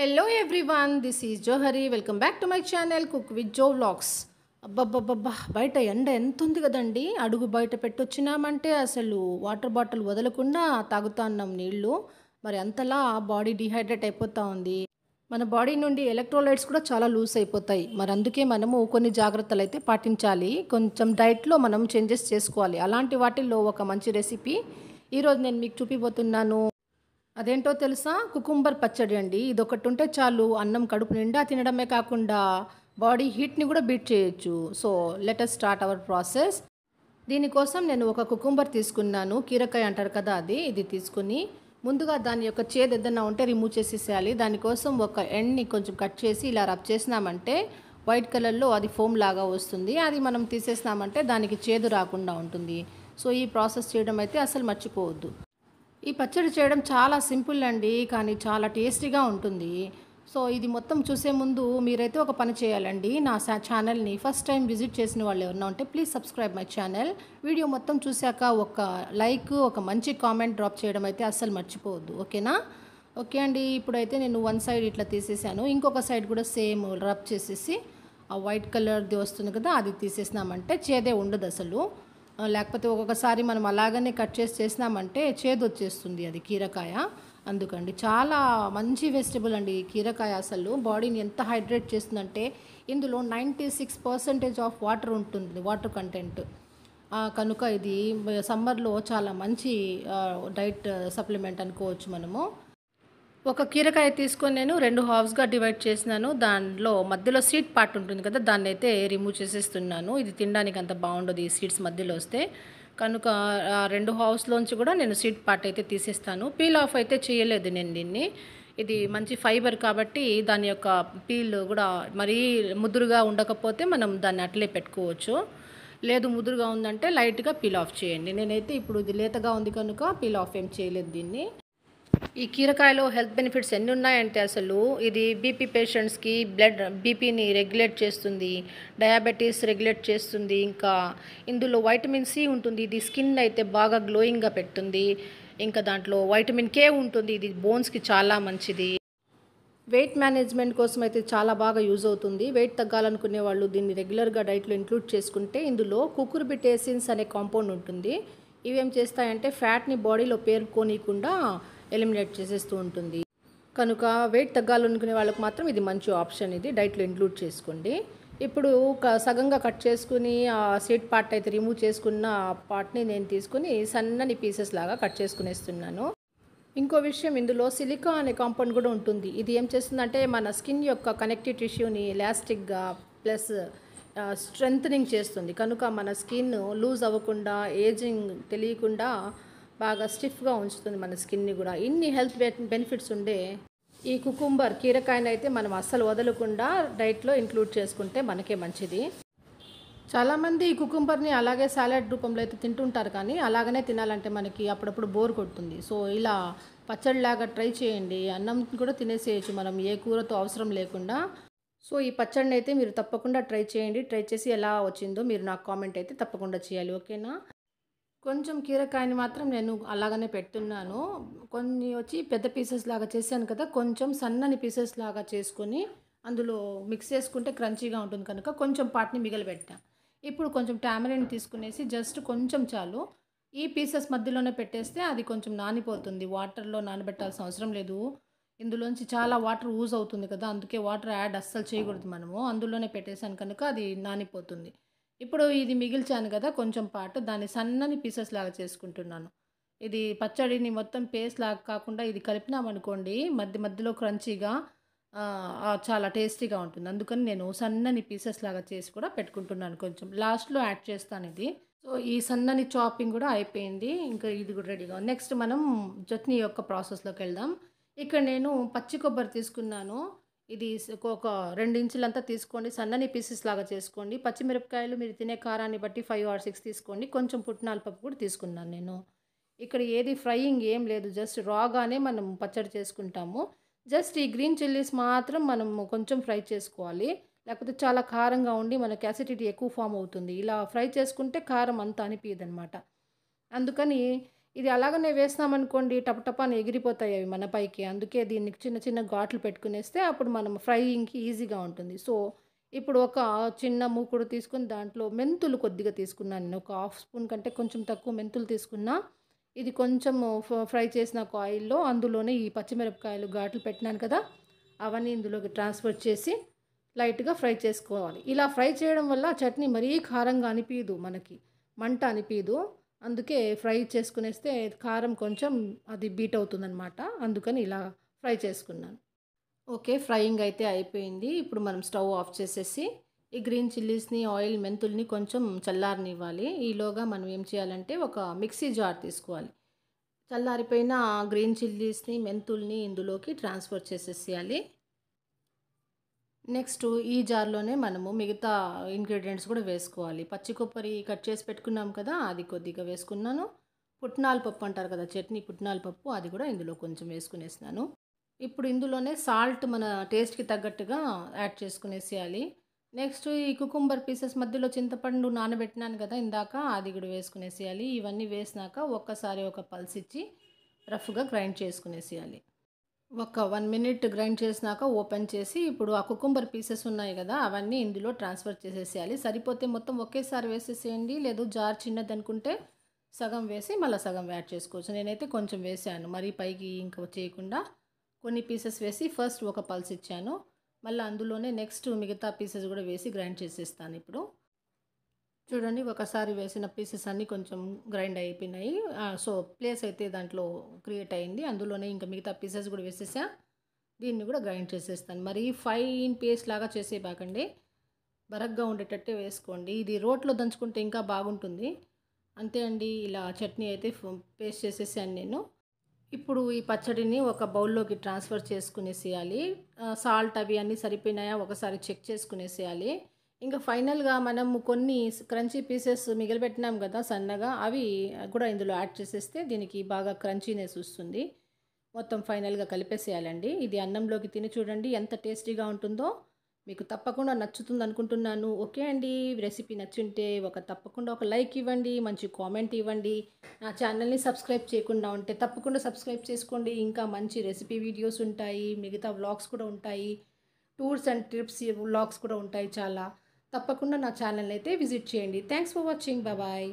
hello everyone this is Johari welcome back to my channel cook with Jo vlogs అబ్బబ్బబ్బబ్బా బయట ఎండ ఎంత ఉంది కదండి అడుగు బయట పెట్టొచ్చినామంటే అసలు వాటర్ బాటిల్ వదలకుండా తాగుతా ఉన్నాం నీళ్లు మరి అంతలా బాడీ డిహైడ్రేట్ అయిపోతూ ఉంది మన బాడీ నుండి ఎలక్ట్రోలైట్స్ కూడా చాలా లూస్ అయిపోతాయి మరి అందుకే మనము కొన్ని జాగ్రత్తలు అయితే పాటించాలి కొంచెం డైట్లో మనం చేంజెస్ చేసుకోవాలి అలాంటి వాటిల్లో ఒక మంచి రెసిపీ ఈరోజు నేను మీకు చూపిపోతున్నాను అదేంటో తెలుసా కుకుంబర్ పచ్చడి అండి ఇది ఒకటి ఉంటే చాలు అన్నం కడుపు నిండా తినడమే కాకుండా బాడీ హీట్ని కూడా బీట్ చేయొచ్చు so let's start our process దీనికోసం నేను ఒక కుకుంబర్ తీసుకున్నాను కీరకాయ అంటారు కదా అది ఇది తీసుకుని ముందుగా దాని యొక్క చేదు ఏదన్నా ఉంటే రిమూవ్ చేసేసేయాలి దానికోసం ఒక ఎండ్ని కొంచెం కట్ చేసి ఇలా రబ్ చేసినామంటే వైట్ కలర్లో అది ఫోమ్ లాగా వస్తుంది అది మనం తీసేసినామంటే దానికి చేదు రాకుండా ఉంటుంది సో ఈ ప్రాసెస్ చేయడం అయితే అసలు మర్చిపోవద్దు ఈ పచ్చడి చేయడం చాలా సింపుల్ అండి కానీ చాలా టేస్టీగా ఉంటుంది సో ఇది మొత్తం చూసే ముందు మీరైతే ఒక పని చేయాలండి నా ఛానల్ని ఫస్ట్ టైం విజిట్ చేసిన వాళ్ళు ఎవరన్నా ఉంటే please subscribe my channel video మొత్తం చూశాక ఒక లైక్ ఒక మంచి కామెంట్ డ్రాప్ చేయడం అయితే అస్సలు మర్చిపోవద్దు ఓకేనా ఓకే అండి ఇప్పుడైతే నేను వన్ సైడ్ ఇట్లా తీసేసాను ఇంకొక సైడ్ కూడా సేమ్ రబ్ చేసేసి ఆ వైట్ కలర్ది వస్తుంది కదా అది తీసేసినామంటే చేదే ఉండదు అసలు లేకపోతే ఒక్కొక్కసారి మనం అలాగనే కట్ చేసి చేసినామంటే చేదు వచ్చేస్తుంది అది కీరకాయ అందుకండి చాలా మంచి వెజిటబుల్ అండి కీరకాయ అసలు బాడీని ఎంత హైడ్రేట్ చేస్తుందంటే ఇందులో ninety six percentage of water ఉంటుంది వాటర్ కంటెంట్ కనుక ఇది సమ్మర్లో చాలా మంచి డైట్ సప్లిమెంట్ అనుకోవచ్చు మనము ఒక కీరకాయ తీసుకొని నేను రెండు హాఫ్స్గా డివైడ్ చేసినాను దానిలో మధ్యలో సీడ్ పార్ట్ ఉంటుంది కదా దాన్ని అయితే రిమూవ్ చేసేస్తున్నాను ఇది తినడానికి అంత బాగుండదు ఈ సీడ్స్ మధ్యలో వస్తే కనుక రెండు హాఫ్స్లోంచి కూడా నేను సీడ్ పార్ట్ అయితే తీసేస్తాను పీల్ ఆఫ్ అయితే చేయలేదు నేను దీన్ని ఇది మంచి ఫైబర్ కాబట్టి దాని యొక్క పీల్ కూడా మరీ ముదురుగా ఉండకపోతే మనం దాన్ని అట్లే పెట్టుకోవచ్చు లేదు ముదురుగా ఉందంటే లైట్గా పీల్ ఆఫ్ చేయండి నేనైతే ఇప్పుడు ఇది లేతగా ఉంది కనుక పీల్ ఆఫ్ ఏం చేయలేదు దీన్ని ఈ కీరకాయలో హెల్త్ బెనిఫిట్స్ ఎన్ని ఉన్నాయంటే అసలు ఇది బీపీ పేషెంట్స్కి బ్లడ్ బీపీని రెగ్యులేట్ చేస్తుంది డయాబెటీస్ రెగ్యులేట్ చేస్తుంది ఇంకా ఇందులో వైటమిన్ సి ఉంటుంది ఇది స్కిన్ అయితే బాగా గ్లోయింగ్గా పెడుతుంది ఇంకా దాంట్లో వైటమిన్ కే ఉంటుంది ఇది బోన్స్కి చాలా మంచిది వెయిట్ మేనేజ్మెంట్ కోసం అయితే చాలా బాగా యూజ్ అవుతుంది వెయిట్ తగ్గాలనుకునే వాళ్ళు దీన్ని రెగ్యులర్గా డైట్లో ఇంక్లూడ్ చేసుకుంటే ఇందులో కుకుర్బిటేసిన్స్ అనే కాంపౌండ్ ఉంటుంది ఇవేం చేస్తాయంటే ఫ్యాట్ని బాడీలో పేరుకోనీయకుండా ఎలిమినేట్ చేసేస్తూ ఉంటుంది కనుక వెయిట్ తగ్గాలనుకునే వాళ్ళకి మాత్రం ఇది మంచి ఆప్షన్ ఇది డైట్లో ఇంక్లూడ్ చేసుకోండి ఇప్పుడు సగంగా కట్ చేసుకుని ఆ సీట్ పార్ట్ అయితే రిమూవ్ చేసుకున్న పార్ట్ని నేను తీసుకుని సన్నని పీసెస్ లాగా కట్ చేసుకునేస్తున్నాను ఇంకో విషయం ఇందులో సిలికా అనే కాంపౌండ్ కూడా ఉంటుంది ఇది ఏం చేస్తుందంటే మన స్కిన్ యొక్క కనెక్టివ్ టిష్యూని ఎలాస్టిక్గా ప్లస్ స్ట్రెంథనింగ్ చేస్తుంది కనుక మన స్కిన్ లూజ్ అవ్వకుండా ఏజింగ్ తెలియకుండా బాగా స్టిఫ్గా ఉంచుతుంది మన స్కిన్ని కూడా ఇన్ని హెల్త్ బెనిఫిట్స్ ఉండే ఈ కుకుంబర్ కీరకాయని అయితే మనం అస్సలు వదలకుండా డైట్లో ఇంక్లూడ్ చేసుకుంటే మనకే మంచిది చాలామంది ఈ కుకుంబర్ని అలాగే సాలెడ్ రూపంలో అయితే తింటుంటారు కానీ అలాగనే తినాలంటే మనకి అప్పుడప్పుడు బోర్ కొడుతుంది సో ఇలా పచ్చడిలాగా ట్రై చేయండి అన్నం కూడా తినేసేయచ్చు మనం ఏ కూరతో అవసరం లేకుండా సో ఈ పచ్చడిని అయితే మీరు తప్పకుండా ట్రై చేయండి ట్రై చేసి ఎలా వచ్చిందో మీరు నాకు కామెంట్ అయితే తప్పకుండా చేయాలి ఓకేనా కొంచెం కీరకాయని మాత్రం నేను అలాగనే పెట్టున్నాను కొన్ని వచ్చి పెద్ద పీసెస్ లాగా చేశాను కదా కొంచెం సన్నని పీసెస్ లాగా చేసుకొని అందులో మిక్స్ చేసుకుంటే క్రంచీగా ఉంటుంది కనుక కొంచెం పాటిని మిగిలిపెట్టా ఇప్పుడు కొంచెం టామరిన్ తీసుకునేసి జస్ట్ కొంచెం చాలు ఈ పీసెస్ మధ్యలోనే పెట్టేస్తే అది కొంచెం నానిపోతుంది వాటర్లో నానబెట్టాల్సిన అవసరం లేదు ఇందులోంచి చాలా వాటర్ యూజ్ అవుతుంది కదా అందుకే వాటర్ యాడ్ అస్సలు చేయకూడదు మనము అందులోనే పెట్టేశాను కనుక అది నానిపోతుంది ఇప్పుడు ఇది మిగిల్చాను కదా కొంచెం పాటు దాన్ని సన్నని పీసెస్ లాగా చేసుకుంటున్నాను ఇది పచ్చడిని మొత్తం పేస్ట్ లాగా కాకుండా ఇది కలిపినామనుకోండి మధ్య మధ్యలో క్రంచీగా చాలా టేస్టీగా ఉంటుంది అందుకని నేను సన్నని పీసెస్ లాగా చేసి కూడా పెట్టుకుంటున్నాను కొంచెం లాస్ట్లో యాడ్ చేస్తాను ఇది సో ఈ సన్నని చాపింగ్ కూడా అయిపోయింది ఇంకా ఇది కూడా రెడీగా నెక్స్ట్ మనం చట్నీ యొక్క ప్రాసెస్లోకి వెళ్దాం ఇక్కడ నేను పచ్చి కొబ్బరి తీసుకున్నాను ఇది ఒక రెండు ఇంచులంతా తీసుకోండి సన్నని పీసెస్ లాగా చేసుకోండి పచ్చిమిరపకాయలు మీరు తినే కారాన్ని బట్టి ఫైవ్ ఆర్ సిక్స్ తీసుకోండి కొంచెం పుట్టినాలు పప్పు కూడా తీసుకున్నాను నేను ఇక్కడ ఏది ఫ్రైయింగ్ ఏం లేదు జస్ట్ రాగానే మనం పచ్చడి చేసుకుంటాము జస్ట్ ఈ గ్రీన్ చిల్లీస్ మాత్రం మనం కొంచెం ఫ్రై చేసుకోవాలి లేకపోతే చాలా కారంగా ఉండి మనకు యాసిడిటీ ఎక్కువ ఫామ్ అవుతుంది ఇలా ఫ్రై చేసుకుంటే కారం అంత అనమాట అందుకని ఇది అలాగనే వేసినామనుకోండి టపటపాను ఎగిరిపోతాయి అవి మన పైకి అందుకే దీనికి చిన్న చిన్న ఘాట్లు పెట్టుకునేస్తే అప్పుడు మనం ఫ్రైయింగ్కి ఈజీగా ఉంటుంది సో ఇప్పుడు ఒక చిన్న మూకుడు తీసుకుని దాంట్లో మెంతులు కొద్దిగా తీసుకున్నాను నేను ఒక హాఫ్ స్పూన్ కంటే కొంచెం తక్కువ మెంతులు తీసుకున్నా ఇది కొంచెం ఫ్రై చేసిన ఒక ఆయిల్లో అందులోనే ఈ పచ్చిమిరపకాయలు ఘాట్లు పెట్టినాను కదా అవన్నీ ఇందులోకి ట్రాన్స్ఫర్ చేసి లైట్గా ఫ్రై చేసుకోవాలి ఇలా ఫ్రై చేయడం వల్ల చట్నీ మరీ కారంగా అనిపించదు మనకి మంట అనిపించదు అందుకే ఫ్రై చేసుకునేస్తే కారం కొంచెం అది బీట్ అవుతుందనమాట అందుకని ఇలా ఫ్రై చేసుకున్నాను ఓకే ఫ్రైయింగ్ అయితే అయిపోయింది ఇప్పుడు మనం స్టవ్ ఆఫ్ చేసేసి ఈ గ్రీన్ చిల్లీస్ని ఆయిల్ మెంతుల్ని కొంచెం చల్లారనివ్వాలి ఈలోగా మనం ఏం చేయాలంటే ఒక మిక్సీ జార్ తీసుకోవాలి చల్లారిపోయిన గ్రీన్ చిల్లీస్ని మెంతుల్ని ఇందులోకి ట్రాన్స్ఫర్ చేసేసేయాలి నెక్స్ట్ ఈ జార్లోనే మనము మిగతా ఇంగ్రీడియంట్స్ కూడా వేసుకోవాలి పచ్చి కొబ్బరి కట్ చేసి పెట్టుకున్నాం కదా అది కొద్దిగా వేసుకున్నాను పుట్నాల పప్పు అంటారు కదా చట్నీ పుట్నాల పప్పు అది కూడా ఇందులో కొంచెం వేసుకునేసినాను ఇప్పుడు ఇందులోనే సాల్ట్ మన టేస్ట్కి తగ్గట్టుగా యాడ్ చేసుకునేసేయాలి నెక్స్ట్ ఈ కుకుంబర్ పీసెస్ మధ్యలో చింతపండు నానబెట్టినాను కదా ఇందాక అది కూడా వేసుకునేసేయాలి ఇవన్నీ వేసినాక ఒక్కసారి ఒక పల్స్ ఇచ్చి రఫ్గా గ్రైండ్ చేసుకునేసేయాలి ఒక వన్ మినిట్ గ్రైండ్ చేసినాక ఓపెన్ చేసి ఇప్పుడు ఆ కుకుంబర్ పీసెస్ ఉన్నాయి కదా అవన్నీ ఇందులో ట్రాన్స్ఫర్ చేసేసేయాలి సరిపోతే మొత్తం ఒకేసారి వేసేసేయండి లేదు జార్ చిన్నది అనుకుంటే సగం వేసి మళ్ళీ సగం యాడ్ చేసుకోవచ్చు నేనైతే కొంచెం వేసాను మరి పైకి ఇంకా చేయకుండా కొన్ని పీసెస్ వేసి ఫస్ట్ ఒక పల్స్ ఇచ్చాను మళ్ళీ అందులోనే నెక్స్ట్ మిగతా పీసెస్ కూడా వేసి గ్రైండ్ చేసేస్తాను ఇప్పుడు చూడండి ఒకసారి వేసిన పీసెస్ అన్నీ కొంచెం గ్రైండ్ అయిపోయినాయి సో ప్లేస్ అయితే దాంట్లో క్రియేట్ అయింది అందులోనే ఇంకా మిగతా పీసెస్ కూడా వేసేసా దీన్ని కూడా గ్రైండ్ చేసేస్తాను మరి ఫైన్ పేస్ట్ లాగా చేసే బాగండి బరగ్గా ఉండేటట్టే వేసుకోండి ఇది రోట్లో దంచుకుంటే ఇంకా బాగుంటుంది అంతే అండి ఇలా చట్నీ అయితే పేస్ట్ చేసేసాను నేను ఇప్పుడు ఈ పచ్చడిని ఒక బౌల్లోకి ట్రాన్స్ఫర్ చేసుకునేసేయాలి సాల్ట్ అవి అన్నీ సరిపోయినాయా ఒకసారి చెక్ చేసుకునేసేయాలి ఇంకా ఫైనల్గా మనం కొన్ని క్రంచీ పీసెస్ మిగిలిపెట్టినాం కదా సన్నగా అవి కూడా ఇందులో యాడ్ చేసేస్తే దీనికి బాగా క్రంచీనెస్ వస్తుంది మొత్తం ఫైనల్గా కలిపేసేయాలండి ఇది అన్నంలోకి తిని చూడండి ఎంత టేస్టీగా ఉంటుందో మీకు తప్పకుండా నచ్చుతుంది అనుకుంటున్నాను ఓకే అండి రెసిపీ నచ్చుంటే ఒక తప్పకుండా ఒక లైక్ ఇవ్వండి మంచి కామెంట్ ఇవ్వండి నా ఛానల్ని సబ్స్క్రైబ్ చేయకుండా ఉంటే తప్పకుండా సబ్స్క్రైబ్ చేసుకోండి ఇంకా మంచి రెసిపీ వీడియోస్ ఉంటాయి మిగతా వ్లాగ్స్ కూడా ఉంటాయి టూర్స్ అండ్ ట్రిప్స్ వ్లాగ్స్ కూడా ఉంటాయి చాలా తప్పకుండా నా ఛానల్ అయితే విజిట్ చేయండి థ్యాంక్స్ ఫర్ వాచింగ్ బాబాయ్